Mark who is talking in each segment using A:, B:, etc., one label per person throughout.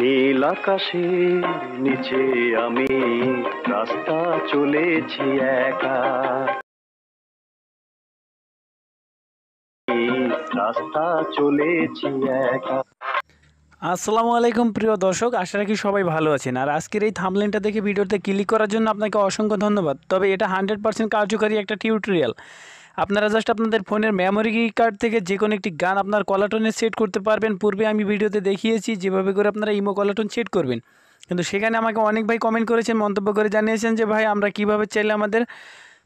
A: নীল আকাশের নিচে আমি রাস্তা চলেছি একা রাস্তা চলেছি একা আসসালামু আলাইকুম প্রিয় দর্শক আশা রাখি সবাই ভালো আছেন আর আজকের এই থামলেনটা দেখে ভিডিওতে ক্লিক করার জন্য আপনাকে অসংখ্য ধন্যবাদ তবে এটা হান্ড্রেড পার্সেন্ট কার্যকারী একটা টিউটোরিয়াল আপনারা জাস্ট আপনাদের ফোনের মেমোরি কার্ড থেকে যে কোনো একটি গান আপনার কলাটনে সেট করতে পারবেন পূর্বে আমি ভিডিওতে দেখিয়েছি যেভাবে করে আপনারা ইমো কলাটন সেট করবেন কিন্তু সেখানে আমাকে অনেক ভাই কমেন্ট করেছেন মন্তব্য করে জানিয়েছেন যে ভাই আমরা কিভাবে চাইলে আমাদের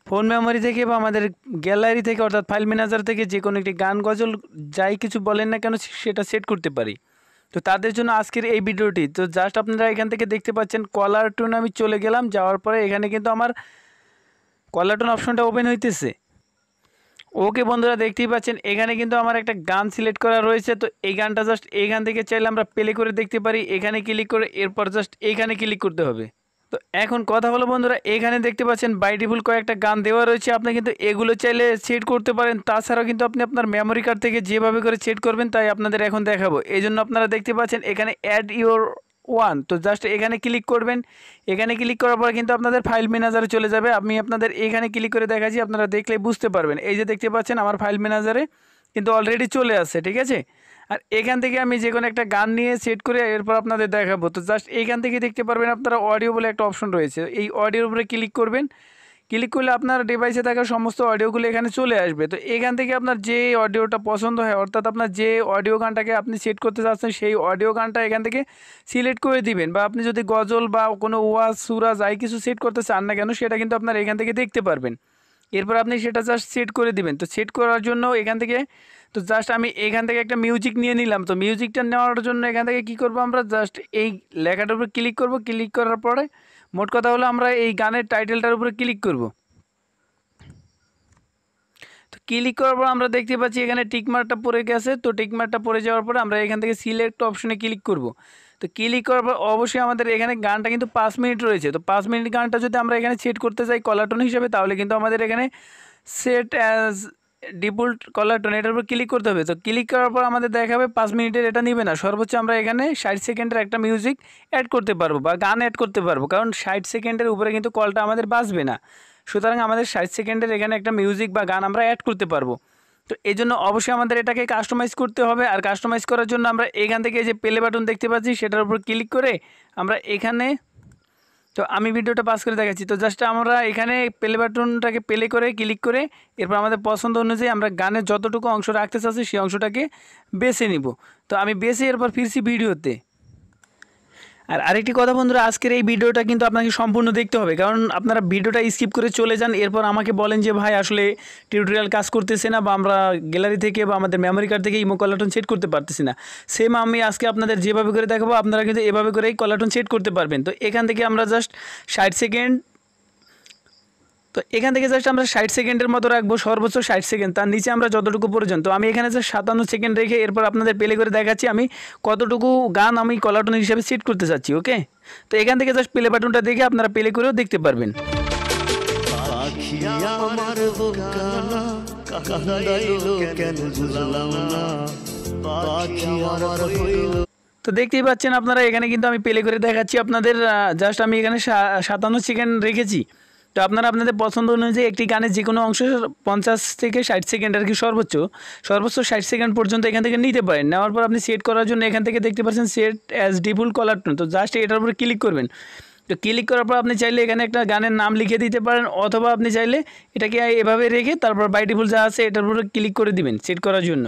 A: ফোন মেমোরি থেকে বা আমাদের গ্যালারি থেকে অর্থাৎ ফাইল ম্যানেজার থেকে যে কোনো একটি গান গজল যাই কিছু বলেন না কেন সেটা সেট করতে পারি তো তাদের জন্য আজকের এই ভিডিওটি তো জাস্ট আপনারা এখান থেকে দেখতে পাচ্ছেন কলার টোন আমি চলে গেলাম যাওয়ার পরে এখানে কিন্তু আমার কলার টোন অপশনটা ওপেন হইতেছে ওকে বন্ধুরা দেখতেই পাচ্ছেন এখানে কিন্তু আমার একটা গান সিলেক্ট করা রয়েছে তো এই গানটা জাস্ট এইখান থেকে চাইলে আমরা প্লে করে দেখতে পারি এখানে ক্লিক করে এরপর জাস্ট এইখানে ক্লিক করতে হবে তো এখন কথা হলো বন্ধুরা এখানে দেখতে পাচ্ছেন বাইডিফুল কয়েকটা গান দেওয়া রয়েছে আপনি কিন্তু এগুলো চাইলে সেট করতে পারেন তাছাড়াও কিন্তু আপনি আপনার মেমোরি কার্ড থেকে যেভাবে করে সেট করবেন তাই আপনাদের এখন দেখাবো এই জন্য আপনারা দেখতে পাচ্ছেন এখানে অ্যাড ইউর ওয়ান তো জাস্ট এখানে ক্লিক করবেন এখানে ক্লিক করার পর কিন্তু আপনাদের ফাইল ম্যানেজারে চলে যাবে আমি আপনাদের এখানে ক্লিক করে দেখাচ্ছি আপনারা দেখলে বুঝতে পারবেন এই যে দেখতে পাচ্ছেন আমার ফাইল ম্যানেজারে কিন্তু অলরেডি চলে আসছে ঠিক আছে আর এখান থেকে আমি যে কোনো একটা গান নিয়ে সেট করে এরপর আপনাদের দেখাবো তো জাস্ট এইখান থেকে দেখতে পারবেন আপনারা অডিও বলে একটা অপশন রয়েছে এই অডিওর উপরে ক্লিক করবেন ক্লিক করলে আপনার ডিভাইসে থাকা সমস্ত অডিওগুলো এখানে চলে আসবে তো এখান থেকে আপনার যে অডিওটা পছন্দ হয় অর্থাৎ আপনার যে অডিও গানটাকে আপনি সেট করতে চাচ্ছেন সেই অডিও গানটা এখান থেকে সিলেক্ট করে দিবেন বা আপনি যদি গজল বা কোনো ওয়াজ সুরা যাই কিছু সেট করতে চান না কেন সেটা কিন্তু আপনার এখান থেকে দেখতে পারবেন এরপর আপনি সেটা জাস্ট সেট করে দিবেন তো সেট করার জন্য এখান থেকে তো জাস্ট আমি এখান থেকে একটা মিউজিক নিয়ে নিলাম তো মিউজিকটা নেওয়ার জন্য এখান থেকে কি করব আমরা জাস্ট এই লেখাটার উপর ক্লিক করব ক্লিক করার পরে মোট কথা হলো আমরা এই গানের টাইটেলটার উপরে ক্লিক করব তো ক্লিক করার পর আমরা দেখতে পাচ্ছি এখানে টিকমার্কটা পড়ে গেছে তো টিকমার্কটা পড়ে যাওয়ার পর আমরা এখান থেকে সিলেক্ট অপশনে ক্লিক করব তো ক্লিক করার পর অবশ্যই আমাদের এখানে গানটা কিন্তু পাঁচ মিনিট রয়েছে তো পাঁচ মিনিট গানটা যদি আমরা এখানে সেট করতে চাই কলাটন হিসেবে তাহলে কিন্তু আমাদের এখানে set as default caller tone এটার উপর ক্লিক করতে হবে তো ক্লিক করার পর আমাদের দেখাবে পাঁচ মিনিটের এটা নিবে না সর্বোচ্চ আমরা এখানে ষাট সেকেন্ডের একটা মিউজিক অ্যাড করতে পারবো বা গান অ্যাড করতে পারবো কারণ ষাট সেকেন্ডের উপরে কিন্তু কলটা আমাদের বাঁচবে না সুতরাং আমাদের ষাট সেকেন্ডের এখানে একটা মিউজিক বা গান আমরা অ্যাড করতে পারবো তো এই জন্য অবশ্যই আমাদের এটাকে কাস্টমাইজ করতে হবে আর কাস্টমাইজ করার জন্য আমরা এখান থেকে যে প্লে বাটন দেখতে পাচ্ছি সেটার উপর ক্লিক করে আমরা এখানে তো আমি ভিডিওটা পাস করে দেখাচ্ছি তো জাস্ট আমরা এখানে প্লে বাটনটাকে প্লে করে ক্লিক করে এরপর আমাদের পছন্দ অনুযায়ী আমরা গানের যতটুকু অংশ রাখতে চাচ্ছি সেই অংশটাকে বেছে নিব তো আমি বেছে এরপর ফিরছি ভিডিওতে আর আরেকটি কথা বন্ধুরা আজকের এই ভিডিওটা কিন্তু আপনাকে সম্পূর্ণ দেখতে হবে কারণ আপনারা ভিডিওটা স্কিপ করে চলে যান এরপর আমাকে বলেন যে ভাই আসলে টিউটোরিয়াল কাজ করতেছে না বা আমরা গ্যালারি থেকে বা আমাদের মেমোরি কার্ড থেকে ইমো কলাটন সেট করতে পারতেছি না সেম আমি আজকে আপনাদের যেভাবে করে দেখাবো আপনারা কিন্তু এভাবে করেই কলাটন সেট করতে পারবেন তো এখান থেকে আমরা জাস্ট ষাট সেকেন্ড তো এখান থেকে জাস্ট আমরা ষাট সেকেন্ডের মতো রাখবো সর্বোচ্চ ষাট সেকেন্ড তার নিচে আমরা যতটুকু পর্যন্ত আমি এখানে যে সাতান্ন সেকেন্ড রেখে এরপর আপনাদের প্লে করে দেখাচ্ছি আমি কতটুকু গান আমি কলাটন হিসেবে সেট করতে চাচ্ছি ওকে তো এখান থেকে জাস্ট প্লে বাটনটা দেখে আপনারা প্লে করেও দেখতে পারবেন তো দেখতেই পাচ্ছেন আপনারা এখানে কিন্তু আমি প্লে করে দেখাচ্ছি আপনাদের জাস্ট আমি এখানে সাতান্ন সেকেন্ড রেখেছি তো আপনারা আপনাদের পছন্দ অনুযায়ী একটি গানের যে কোনো অংশ পঞ্চাশ থেকে ষাট সেকেন্ড আর কি সর্বোচ্চ সর্বোচ্চ ষাট সেকেন্ড পর্যন্ত এখান থেকে নিতে পারেন নেওয়ার পর আপনি সেট করার জন্য এখান থেকে দেখতে পাচ্ছেন সেট অ্যাজ ডিবুল কলার টোন তো জাস্ট এটার উপরে ক্লিক করবেন তো ক্লিক করার পর আপনি চাইলে এখানে একটা গানের নাম লিখে দিতে পারেন অথবা আপনি চাইলে এটাকে এভাবে রেখে তারপর বাই ডিফুল যা আছে এটার উপরে ক্লিক করে দিবেন সেট করার জন্য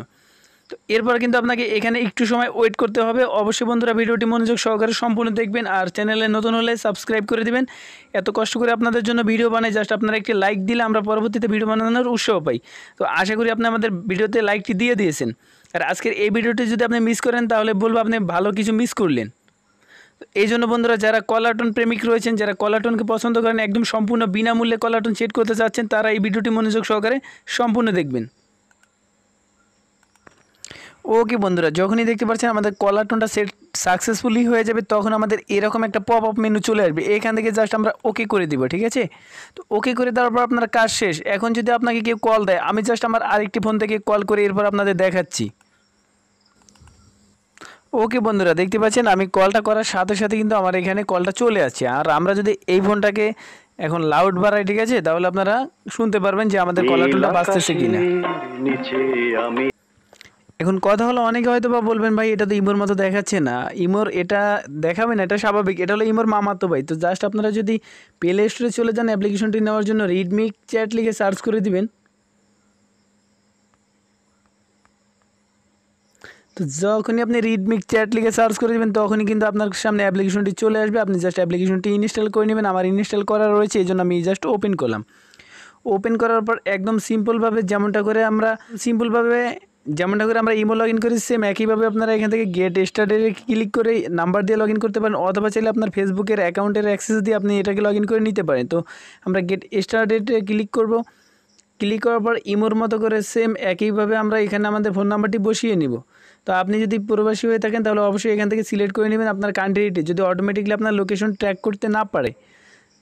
A: তো এরপর কিন্তু আপনাকে এখানে একটু সময় ওয়েট করতে হবে অবশ্যই বন্ধুরা ভিডিওটি মনোযোগ সহকারে সম্পূর্ণ দেখবেন আর চ্যানেলে নতুন হলে সাবস্ক্রাইব করে দিবেন এত কষ্ট করে আপনাদের জন্য ভিডিও বানাই জাস্ট আপনারা একটি লাইক দিলে আমরা পরবর্তীতে ভিডিও বানানোর উৎসাহ পাই তো আশা করি আপনি আমাদের ভিডিওতে লাইকটি দিয়ে দিয়েছেন আর আজকের এই ভিডিওটি যদি আপনি মিস করেন তাহলে বলবো আপনি ভালো কিছু মিস করলেন এই জন্য বন্ধুরা যারা কলাটন প্রেমিক রয়েছেন যারা কলাটনকে পছন্দ করেন একদম সম্পূর্ণ বিনামূল্যে কলাটন সেট করতে চাচ্ছেন তারা এই ভিডিওটি মনোযোগ সহকারে সম্পূর্ণ দেখবেন ওকে বন্ধুরা যখনই দেখতে পাচ্ছেন আমাদের কলার টোনটা সেট সাকসেসফুলি হয়ে যাবে তখন আমাদের এরকম একটা পপ আপ মেনু চলে আসবে এখান থেকে জাস্ট আমরা ওকে করে দিব ঠিক আছে তো ওকে করে দেওয়ার পর আপনার কাজ শেষ এখন যদি আপনাকে কেউ কল দেয় আমি জাস্ট আমার আরেকটি ফোন থেকে কল করে এরপর আপনাদের দেখাচ্ছি ওকে বন্ধুরা দেখতে পাচ্ছেন আমি কলটা করার সাথে সাথে কিন্তু আমার এখানে কলটা চলে আসছে আর আমরা যদি এই ফোনটাকে এখন লাউড বাড়াই ঠিক আছে তাহলে আপনারা শুনতে পারবেন যে আমাদের কলার টোনটা বাঁচতেছে কিনা নিচে এখন কথা হলো অনেকে হয়তো বা বলবেন ভাই এটা তো ইমোর মতো দেখাচ্ছে না ইমোর এটা দেখাবে না এটা স্বাভাবিক এটা হলো ইমোর মামাতো ভাই তো জাস্ট আপনারা যদি প্লে স্টোরে চলে যান অ্যাপ্লিকেশনটি নেওয়ার জন্য রিডমিক চ্যাট লিখে সার্চ করে দিবেন তো যখনই আপনি রিডমিক চ্যাট লিখে সার্চ করে দেবেন তখনই কিন্তু আপনার সামনে অ্যাপ্লিকেশনটি চলে আসবে আপনি জাস্ট অ্যাপ্লিকেশনটি ইনস্টল করে নেবেন আমার ইনস্টল করা রয়েছে এই জন্য আমি জাস্ট ওপেন করলাম ওপেন করার পর একদম সিম্পলভাবে যেমনটা করে আমরা সিম্পলভাবে যেমনটা করে আমরা ইমো লগ ইন করি সেম একইভাবে আপনারা এখান থেকে গেট স্টার্টে ক্লিক করে নাম্বার দিয়ে লগ করতে পারেন অথবা চাইলে আপনার ফেসবুকের অ্যাকাউন্টের অ্যাক্সেস দিয়ে আপনি এটাকে লগ করে নিতে পারেন তো আমরা গেট স্টার্টেড ক্লিক করব ক্লিক করার পর ইমোর মতো করে সেম একইভাবে আমরা এখানে আমাদের ফোন নাম্বারটি বসিয়ে নিব তো আপনি যদি প্রবাসী হয়ে থাকেন তাহলে অবশ্যই এখান থেকে সিলেক্ট করে নেবেন আপনার কান্ট্রিটি যদি অটোমেটিকলি আপনার লোকেশন ট্র্যাক করতে না পারে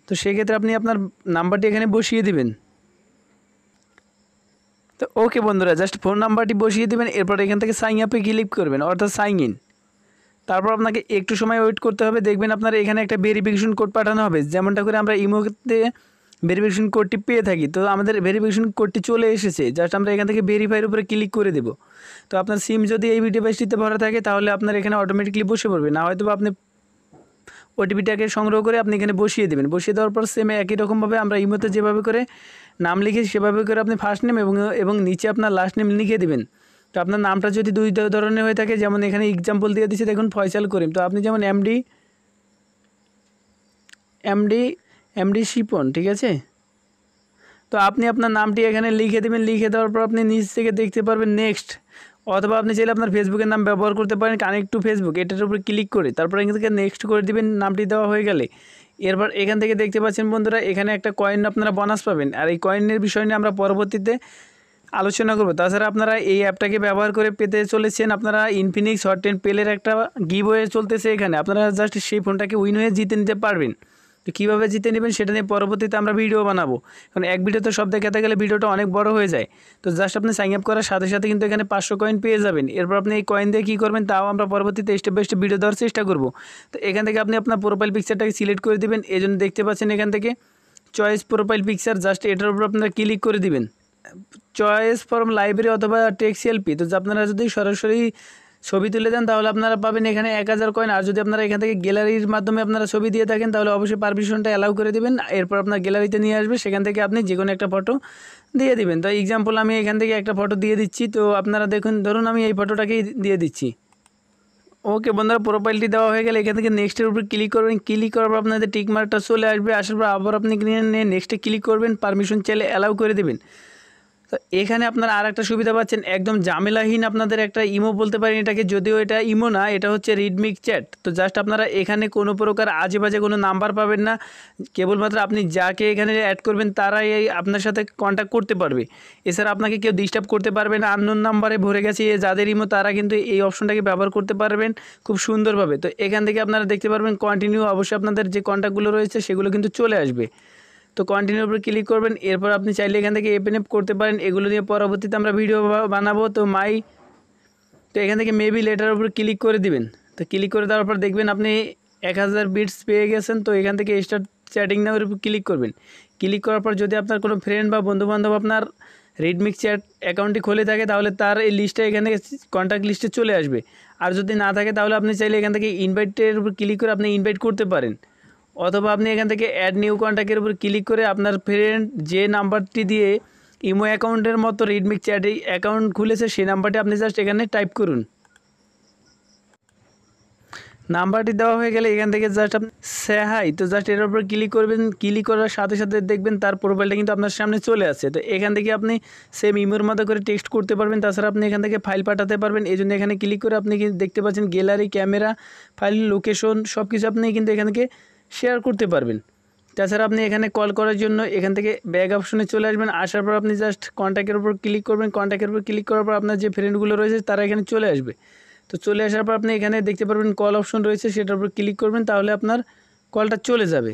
A: তো সেক্ষেত্রে আপনি আপনার নাম্বারটি এখানে বসিয়ে দেবেন তো ওকে বন্ধুরা জাস্ট ফোন নাম্বারটি বসিয়ে দেবেন এরপর এখান থেকে সাইন আপে ক্লিক করবেন অর্থাৎ সাইন ইন তারপর আপনাকে একটু সময় ওয়েট করতে হবে দেখবেন আপনার এখানে একটা ভেরিফিকেশন কোড পাঠানো হবে যেমনটা করে আমরা ইমোতে ভেরিফিকেশন কোডটি পেয়ে থাকি তো আমাদের ভেরিফিকেশন কোডটি চলে এসেছে জাস্ট আমরা এখান থেকে ভেরিফাইয়ের উপরে ক্লিক করে দেব তো আপনার সিম যদি এই ডিভাইসটিতে ভরা থাকে তাহলে আপনার এখানে অটোমেটিকলি বসে পড়বে না হয়তো আপনি ওটিপিটাকে সংগ্রহ করে আপনি এখানে বসিয়ে দেবেন বসিয়ে দেওয়ার পর সেমে একই রকমভাবে আমরা ইমোতে যেভাবে করে নাম লিখি সেভাবে করে আপনি ফার্স্ট নেম এবং এবং নিচে আপনার লাস্ট নেম লিখে দেবেন তো আপনার নামটা যদি দুই ধরনের হয়ে থাকে যেমন এখানে এক্সাম্পল দিয়ে দিচ্ছে দেখুন ফয়সাল করিম তো আপনি যেমন এমডি এমডি এমডি শিপন ঠিক আছে তো আপনি আপনার নামটি এখানে লিখে দেবেন লিখে দেওয়ার পর আপনি নিচ থেকে দেখতে পারবেন নেক্সট অথবা আপনি চাইলে আপনার ফেসবুকের নাম ব্যবহার করতে পারেন কানেক্ট টু ফেসবুক এটার উপর ক্লিক করে তারপরে এখান থেকে নেক্সট করে দেবেন নামটি দেওয়া হয়ে গেলে এরপর এখান থেকে দেখতে পাচ্ছেন বন্ধুরা এখানে একটা কয়েন আপনারা বোনাস পাবেন আর এই কয়েনের বিষয় নিয়ে আমরা পরবর্তীতে আলোচনা করব তাছাড়া আপনারা এই অ্যাপটাকে ব্যবহার করে পেতে চলেছেন আপনারা ইনফিনিক্স হট টেন পেলের একটা গিভ হয়ে চলতেছে এখানে আপনারা জাস্ট সেই ফোনটাকে উইন হয়ে জিতে নিতে পারবেন তো কীভাবে জিতে নেবেন সেটা নিয়ে পরবর্তীতে আমরা ভিডিও বানাবো কারণ এক ভিডিওতে সব দেখাতে গেলে ভিডিওটা অনেক বড় হয়ে যায় তো জাস্ট আপনি সাইন আপ করার সাথে সাথে কিন্তু এখানে পাঁচশো কয়েন পেয়ে যাবেন এরপর আপনি এই কয়েন দিয়ে কী করবেন তাও আমরা পরবর্তীতে স্টেপ বাই স্টেপ ভিডিও দেওয়ার চেষ্টা করব তো এখান থেকে আপনি আপনার প্রোফাইল পিকচারটাকে সিলেক্ট করে দেবেন এই জন্য দেখতে পাচ্ছেন এখান থেকে চয়েস প্রোফাইল পিকচার জাস্ট এটার উপর আপনারা ক্লিক করে দিবেন চয়েস ফর্ম লাইব্রেরি অথবা টেক্স এলপি তো আপনারা যদি সরাসরি ছবি তুলে দেন তাহলে আপনারা পাবেন এখানে এক হাজার কয়েন আর যদি আপনারা এখান থেকে গ্যালারির মাধ্যমে আপনারা ছবি দিয়ে থাকেন তাহলে অবশ্যই পারমিশনটা অ্যালাউ করে দেবেন এরপর আপনার গ্যালারিতে নিয়ে আসবে সেখান থেকে আপনি যে কোনো একটা ফটো দিয়ে দিবেন তো এক্সাম্পল আমি এখান থেকে একটা ফটো দিয়ে দিচ্ছি তো আপনারা দেখুন ধরুন আমি এই ফটোটাকেই দিয়ে দিচ্ছি ওকে বন্ধুরা প্রোফাইলটি দেওয়া হয়ে গেলে এখান থেকে নেক্সটের উপর ক্লিক করবেন ক্লিক করার পর আপনাদের টিকমার্কটা চলে আসবে আসার পর আবার আপনি নিয়ে নেক্সটে ক্লিক করবেন পারমিশন চাইলে অ্যালাউ করে দেবেন তো এখানে আপনারা আর একটা সুবিধা পাচ্ছেন একদম জামেলাহীন আপনাদের একটা ইমো বলতে পারেন এটাকে যদিও এটা ইমো না এটা হচ্ছে রিডমিক চ্যাট তো জাস্ট আপনারা এখানে কোনো প্রকার আজে বাজে কোনো নাম্বার পাবেন না কেবলমাত্র আপনি যাকে এখানে অ্যাড করবেন তারাই আপনার সাথে কন্ট্যাক্ট করতে পারবে এছাড়া আপনাকে কেউ ডিস্টার্ব করতে পারবে না আননোন নাম্বারে ভরে গেছে যাদের ইমো তারা কিন্তু এই অপশনটাকে ব্যবহার করতে পারবেন খুব সুন্দরভাবে তো এখান থেকে আপনারা দেখতে পারবেন কন্টিনিউ অবশ্যই আপনাদের যে কন্ট্যাক্টগুলো রয়েছে সেগুলো কিন্তু চলে আসবে তো কন্টিনিউর উপর ক্লিক করবেন এরপর আপনি চাইলে এখান থেকে এপেন এপ করতে পারেন এগুলো নিয়ে পরবর্তীতে আমরা ভিডিও বানাবো তো মাই তো এখান থেকে মেবি লেটার উপরে ক্লিক করে দিবেন তো ক্লিক করে দেওয়ার পর দেখবেন আপনি এক হাজার বিটস পেয়ে গেছেন তো এখান থেকে স্টার্ট চ্যাটিং নামের উপর ক্লিক করবেন ক্লিক করার পর যদি আপনার কোনো ফ্রেন্ড বা বন্ধুবান্ধব আপনার রেডমিক চ্যাট অ্যাকাউন্টটি খুলে থাকে তাহলে তার এই লিস্টটা এখান থেকে কন্ট্যাক্ট লিস্টে চলে আসবে আর যদি না থাকে তাহলে আপনি চাইলে এখান থেকে ইনভাইটের উপর ক্লিক করে আপনি ইনভাইট করতে পারেন অথবা আপনি এখান থেকে অ্যাড নিউ কন্ট্যাক্টের উপর ক্লিক করে আপনার ফ্রেন্ড যে নাম্বারটি দিয়ে ইমো অ্যাকাউন্টের মতো রিডমিক চ্যাটে অ্যাকাউন্ট খুলেছে সেই নাম্বারটি আপনি জাস্ট এখানে টাইপ করুন নাম্বারটি দেওয়া হয়ে গেলে এখান থেকে জাস্ট আপনি স্যাহাই তো জাস্ট এর উপর ক্লিক করবেন ক্লিক করার সাথে সাথে দেখবেন তার প্রোফাইলটা কিন্তু আপনার সামনে চলে আসছে তো এখান থেকে আপনি সেম ইমোর মতো করে টেক্সট করতে পারবেন তাছাড়া আপনি এখান থেকে ফাইল পাঠাতে পারবেন এই জন্য এখানে ক্লিক করে আপনি দেখতে পাচ্ছেন গ্যালারি ক্যামেরা ফাইল লোকেশন সব কিছু আপনি কিন্তু এখান থেকে শেয়ার করতে পারবেন তাছাড়া আপনি এখানে কল করার জন্য এখান থেকে ব্যাগ অপশনে চলে আসবেন আসার পর আপনি জাস্ট কন্ট্যাক্টের উপর ক্লিক করবেন কন্ট্যাক্টের উপর ক্লিক করার পর আপনার যে ফ্রেন্ডগুলো রয়েছে তারা এখানে চলে আসবে তো চলে আসার পর আপনি এখানে দেখতে পারবেন কল অপশন রয়েছে সেটার উপর ক্লিক করবেন তাহলে আপনার কলটা চলে যাবে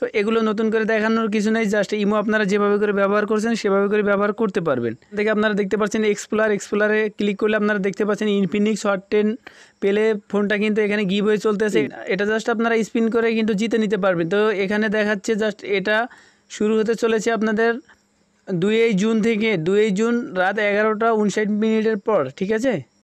A: তো এগুলো নতুন করে দেখানোর কিছু নেই জাস্ট ইমো আপনারা যেভাবে করে ব্যবহার করছেন সেভাবে করে ব্যবহার করতে পারবেন দেখে আপনারা দেখতে পাচ্ছেন এক্সপ্লোর এক্সপ্লোরে ক্লিক করলে আপনারা দেখতে পাচ্ছেন ইনফিনিক্স হট টেন পেলে ফোনটা কিন্তু এখানে গিভ হয়ে চলতেছে এটা জাস্ট আপনারা স্পিন করে কিন্তু জিতে নিতে পারবেন তো এখানে দেখাচ্ছে জাস্ট এটা শুরু হতে চলেছে আপনাদের দুই জুন থেকে দুই জুন রাত এগারোটা উনষাট মিনিটের পর ঠিক আছে